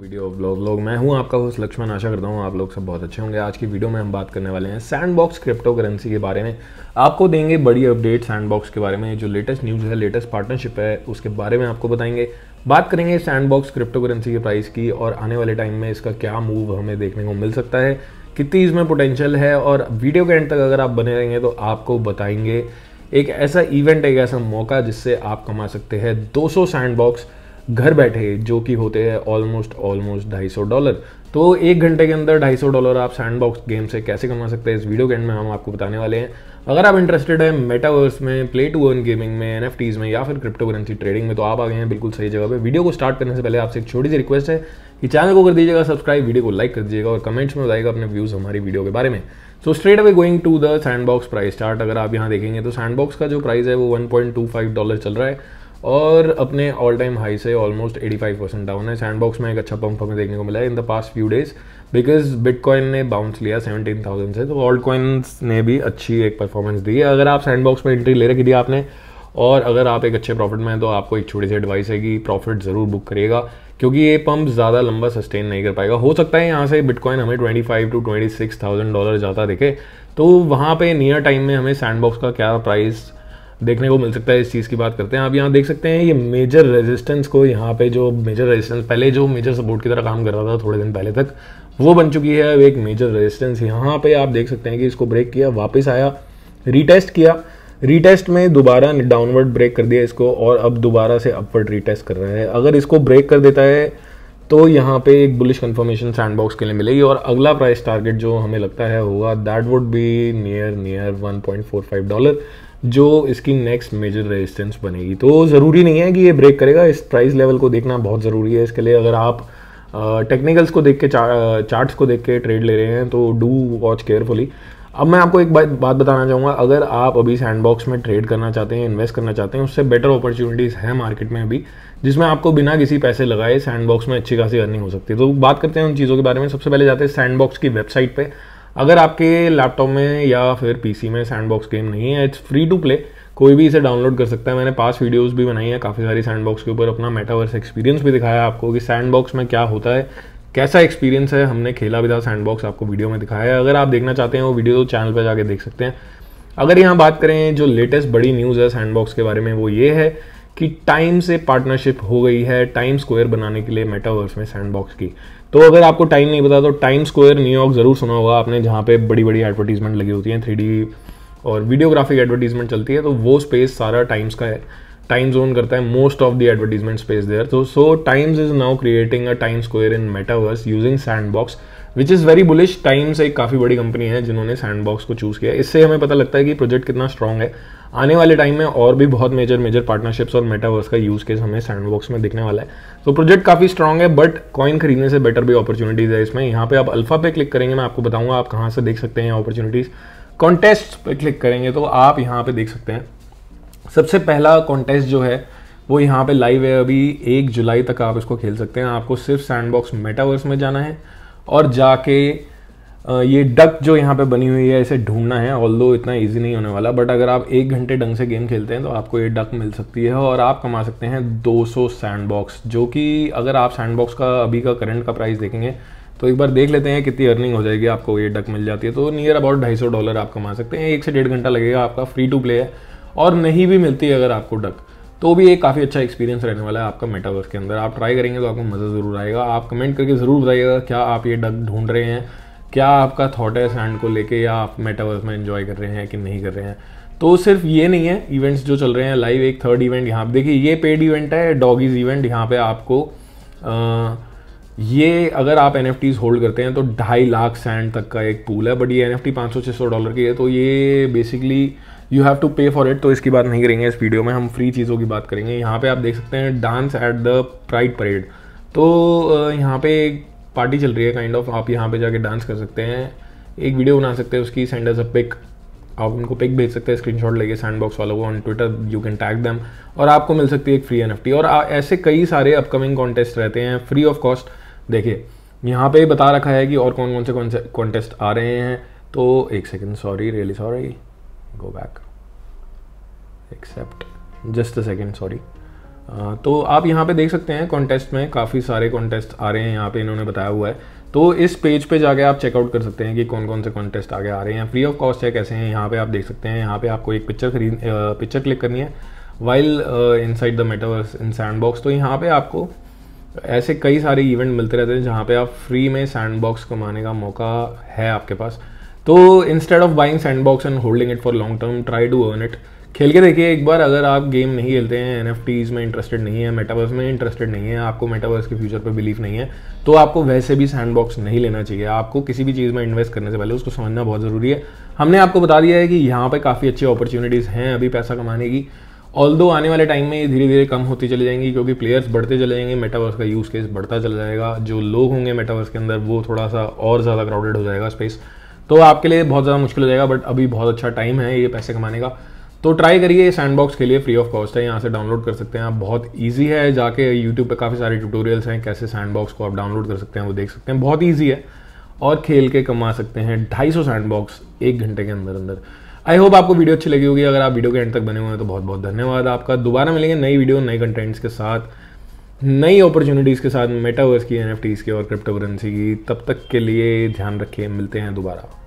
video blog blog मैं हूं आपका होस्ट लक्ष्मण आशा करता हूं आप लोग सब बहुत अच्छे होंगे आज की वीडियो में हम बात करने वाले हैं सैंडबॉक्स क्रिप्टो करेंसी के बारे में आपको देंगे बड़ी अपडेट सैंडबॉक्स के बारे में जो लेटेस्ट न्यूज़ है लेटेस्ट पार्टनरशिप है उसके बारे में आपको बताएंगे बात करेंगे सैंडबॉक्स क्रिप्टो करेंसी के प्राइस की और आने वाले टाइम में इसका क्या मूव हमें देखने को मिल सकता है कितनी इसमें पोटेंशियल है और वीडियो के एंड तक अगर आप बने रहेंगे तो आपको बताएंगे एक ऐसा इवेंट एक ऐसा मौका जिससे आप कमा सकते हैं 200 सैंडबॉक्स घर बैठे जो कि होते हैं ऑलमोस्ट ऑलमोस्ट ढाई सौ डॉलर तो एक घंटे के अंदर ढाई सौ डॉलर आप सैंडबॉक्स गेम से कैसे कमा सकते हैं इस वीडियो के एंड में हम आपको बताने वाले हैं अगर आप इंटरेस्टेड हैं मेटावर्स में प्ले टू अर्न गेमिंग में एन में या फिर क्रिप्टो करेंसी ट्रेडिंग में तो आप आ गए हैं बिल्कुल सही जगह पे वीडियो को स्टार्ट करने से पहले आपसे एक छोटी सी रिक्वेस्ट है कि चैनल को कर दीजिएगा सब्सक्राइब वीडियो को लाइक कर दीजिएगा और कमेंट्स में बताएगा अपने व्यूज़ हमारी वीडियो के बारे में so straight away going to the Sandbox price chart अगर आप यहाँ देखेंगे तो सैंडबॉक्स का जो प्राइस है वो वन डॉलर चल रहा है और अपने ऑल टाइम हाई से ऑलमोस्ट 85 परसेंट डाउन है सैंडबॉक्स में एक अच्छा पंप हमें देखने को मिला है in the past few days because bitcoin ने बाउंस लिया 17,000 से तो ऑल्ड कॉइन्स ने भी अच्छी एक परफॉर्मेंस दी है अगर आप सैंडबॉक्स में एंट्री ले रखी थी आपने और अगर आप एक अच्छे प्रॉफिट में हैं तो आपको एक छोटी सी एडवाइस है कि प्रॉफिट ज़रूर बुक करिएगा क्योंकि ये पंप ज़्यादा लंबा सस्टेन नहीं कर पाएगा हो सकता है यहाँ से बिटकॉइन हमें 25 टू थाउजेंड डॉलर जाता दिखे तो वहाँ पे नियर टाइम में हमें सैंडबॉक्स का क्या प्राइस देखने को मिल सकता है इस चीज़ की बात करते हैं आप यहाँ देख सकते हैं ये मेजर रेजिस्टेंस को यहाँ पे जो मेजर रेजिस्टेंस पहले जो मेजर सपोर्ट की तरह काम कर रहा था थोड़े दिन पहले तक वो बन चुकी है अब एक मेजर रेजिस्टेंस यहाँ पे आप देख सकते हैं कि इसको ब्रेक किया वापस आया रीटेस्ट किया रीटेस्ट में दोबारा डाउनवर्ड ब्रेक कर दिया इसको और अब दोबारा से अपवर्ड रीटेस्ट कर रहा है अगर इसको ब्रेक कर देता है तो यहाँ पे एक बुलिश कंफर्मेशन सैंडबॉक्स के लिए मिलेगी और अगला प्राइस टारगेट जो हमें लगता है होगा that would be near near 1.45 dollar जो इसकी नेक्स्ट मेजर रेजिस्टेंस बनेगी तो ज़रूरी नहीं है कि ये ब्रेक करेगा इस प्राइस लेवल को देखना बहुत ज़रूरी है इसके लिए अगर आप टेक्निकल्स को देख के चार, चार्ट्स को देख के ट्रेड ले रहे हैं तो डू वॉच केयरफुली अब मैं आपको एक बात बात बताना चाहूँगा अगर आप अभी सैंडबॉक्स में ट्रेड करना चाहते हैं इन्वेस्ट करना चाहते हैं उससे बेटर अपॉर्चुनिटीज़ हैं मार्केट में अभी जिसमें आपको बिना किसी पैसे लगाए सैंडबॉक्स में अच्छी खासी अर्निंग हो सकती है तो बात करते हैं उन चीज़ों के बारे में सबसे पहले जाते हैं सैंडबॉक्स की वेबसाइट पर अगर आपके लैपटॉप में या फिर पीसी में सैंडबॉक्स गेम नहीं है इट्स फ्री टू प्ले कोई भी इसे डाउनलोड कर सकता है मैंने पास वीडियोस भी बनाई है काफ़ी सारी सैंडबॉक्स के ऊपर अपना मेटावर्स एक्सपीरियंस भी दिखाया आपको कि सैंडबॉक्स में क्या होता है कैसा एक्सपीरियंस है हमने खेला भी था सैंडबॉक्स आपको वीडियो में दिखाया है अगर आप देखना चाहते हैं वो वीडियो तो चैनल पर जाके देख सकते हैं अगर यहाँ बात करें जो लेटेस्ट बड़ी न्यूज़ है सैंडबॉक्स के बारे में वो ये है कि टाइम से पार्टनरशिप हो गई है टाइम स्क्वायर बनाने के लिए मेटावर्स में सैंडबॉक्स की तो अगर आपको टाइम नहीं पता तो टाइम स्क्वायर न्यूयॉर्क ज़रूर सुना होगा आपने जहाँ पे बड़ी बड़ी एडवर्टीजमेंट लगी होती हैं थ्री और वीडियोग्राफिक एडवर्टीजमेंट चलती है तो वो स्पेस सारा टाइम्स का है टाइम जोन करता है most of the advertisement space there तो so Times is now creating a Time Square in metaverse using Sandbox which is very bullish Times एक काफ़ी बड़ी कंपनी है जिन्होंने सैंडबॉक्स को चूज़ किया इससे हमें पता लगता है कि प्रोजेक्ट कितना स्ट्रॉन्ग है आने वाले टाइम में और भी बहुत मेजर मेजर पार्टनरशिप्स और मेटावर्स का यूज़ केस हमें सैंडबॉक्स में दिखने वाला है तो प्रोजेक्ट काफ़ी स्ट्रॉन्ग है बट कॉइन खरीदने से बेटर भी अपॉर्चुनिटीज़ है इसमें यहाँ पे आप अल्फा पे क्लिक करेंगे मैं आपको बताऊँगा आप कहाँ से देख सकते हैं अपॉर्चुनिटीज़ कॉन्टेस्ट पे क्लिक करेंगे तो आप यहाँ पे देख सकते हैं सबसे पहला कॉन्टेस्ट जो है वो यहाँ पे लाइव है अभी एक जुलाई तक आप इसको खेल सकते हैं आपको सिर्फ सैंडबॉक्स मेटावर्स में जाना है और जाके ये डक जो यहाँ पे बनी हुई है इसे ढूंढना है ऑल इतना इजी नहीं होने वाला बट अगर आप एक घंटे ढंग से गेम खेलते हैं तो आपको ये डक मिल सकती है और आप कमा सकते हैं 200 सैंडबॉक्स जो कि अगर आप सैंडबॉक्स का अभी का करंट का प्राइस देखेंगे तो एक बार देख लेते हैं कितनी अर्निंग हो जाएगी आपको ये डक मिल जाती है तो नियर अबाउट ढाई डॉलर आप कमा सकते हैं एक से डेढ़ घंटा लगेगा आपका फ्री टू प्ले है और नहीं भी मिलती अगर आपको डक तो वो भी एक काफ़ी अच्छा एक्सपीरियंस रहने वाला है आपका मेटावर्स के अंदर आप ट्राई करेंगे तो आपको मज़ा ज़रूर आएगा आप कमेंट करके ज़रूर बताइएगा क्या आप ये डग ढूंढ रहे हैं क्या आपका थॉट है सैंड को लेके या आप मेटावर्स में इन्जॉय कर रहे हैं कि नहीं कर रहे हैं तो सिर्फ ये नहीं है इवेंट्स जो चल रहे हैं लाइव एक थर्ड इवेंट यहाँ पर देखिए ये पेड इवेंट है डॉगीज इवेंट यहाँ पे आपको ये अगर आप एन होल्ड करते हैं तो ढाई लाख सैंड तक का एक पूल है बट ये एन एफ टी डॉलर की है तो ये basically you have to pay for it तो इसकी बात नहीं करेंगे इस वीडियो में हम फ्री चीज़ों की बात करेंगे यहाँ पे आप देख सकते हैं dance at the pride parade तो यहाँ पे एक पार्टी चल रही है काइंड kind ऑफ of, आप यहाँ पे जाके डांस कर सकते हैं एक वीडियो बना सकते हैं उसकी send as a pick up उनको पिक भेज सकते हैं स्क्रीनशॉट लेके बॉक्स वालों को on Twitter you can tag them और आपको मिल सकती है एक फ्री एन और ऐसे कई सारे अपकमिंग कॉन्टेस्ट रहते हैं फ्री ऑफ कॉस्ट देखिए यहाँ पे बता रखा है कि और कौन कौन से कौन से कॉन्टेस्ट आ रहे हैं तो एक second sorry really sorry go back except just a second sorry तो आप यहाँ पे देख सकते हैं कॉन्टेस्ट में काफ़ी सारे कॉन्टेस्ट आ रहे हैं यहाँ पे इन्होंने बताया हुआ है तो इस पेज पे जाके आप चेकआउट कर सकते हैं कि कौन कौन से कॉन्टेस्ट आगे आ रहे हैं फ्री ऑफ कॉस्ट है कैसे हैं यहाँ पे आप देख सकते हैं यहाँ पे आपको एक पिक्चर खरीद पिक्चर क्लिक करनी है while inside the metaverse in sandbox तो यहाँ पे आपको ऐसे कई सारे इवेंट मिलते रहते हैं जहाँ पे आप फ्री में सैंड बॉक्स कमाने का मौका है आपके पास तो instead of buying sandbox and holding it for long term try to earn it खेल के देखिए एक बार अगर आप गेम नहीं खेलते हैं एन में इंटरेस्टेड नहीं है मेटावर्स में इंटरेस्टेड नहीं है आपको मेटावर्स के फ्यूचर पर बिलीव नहीं है तो आपको वैसे भी सैंड बॉक्स नहीं लेना चाहिए आपको किसी भी चीज़ में इन्वेस्ट करने से पहले उसको समझना बहुत ज़रूरी है हमने आपको बता दिया है कि यहाँ पर काफ़ी अच्छी अपॉर्चुनिटीज़ हैं अभी पैसा कमाने की ऑल दो आने वाले टाइम में ये धीरे धीरे कम होती चली जाएंगी क्योंकि प्लेयर्स बढ़ते चले जाएंगे मेटावर्स का यूज़ केस बढ़ता चला जाएगा जो लोग होंगे मेटावर्स के अंदर वो थोड़ा सा और ज़्यादा क्राउडेड हो जाएगा स्पेस तो आपके लिए बहुत ज़्यादा मुश्किल हो जाएगा बट अभी बहुत अच्छा टाइम है ये पैसे कमाने का तो ट्राई करिए सैंड बॉक्स के लिए फ्री ऑफ कॉस्ट है यहाँ से डाउनलोड कर सकते हैं आप बहुत ईजी है जाके यूट्यूब पर काफ़ी सारे ट्यूटोरियल्स हैं कैसे सैंड बॉक्स को आप डाउनलोड कर सकते हैं वो देख सकते हैं बहुत ईजी है और खेल के कमा सकते हैं ढाई सौ सैंड बॉक्स एक घंटे के अंदर अंदर आई होप आपको वीडियो अच्छी लगी होगी अगर आप वीडियो के एंड तक बने हुए हैं तो बहुत बहुत धन्यवाद आपका दोबारा मिलेंगे नई वीडियो नए कंटेंट्स के साथ नई अपॉर्चुनिटीज़ के साथ मेटावर्स की एन की और क्रिप्टो करेंसी की तब तक के लिए ध्यान रखिए मिलते हैं दोबारा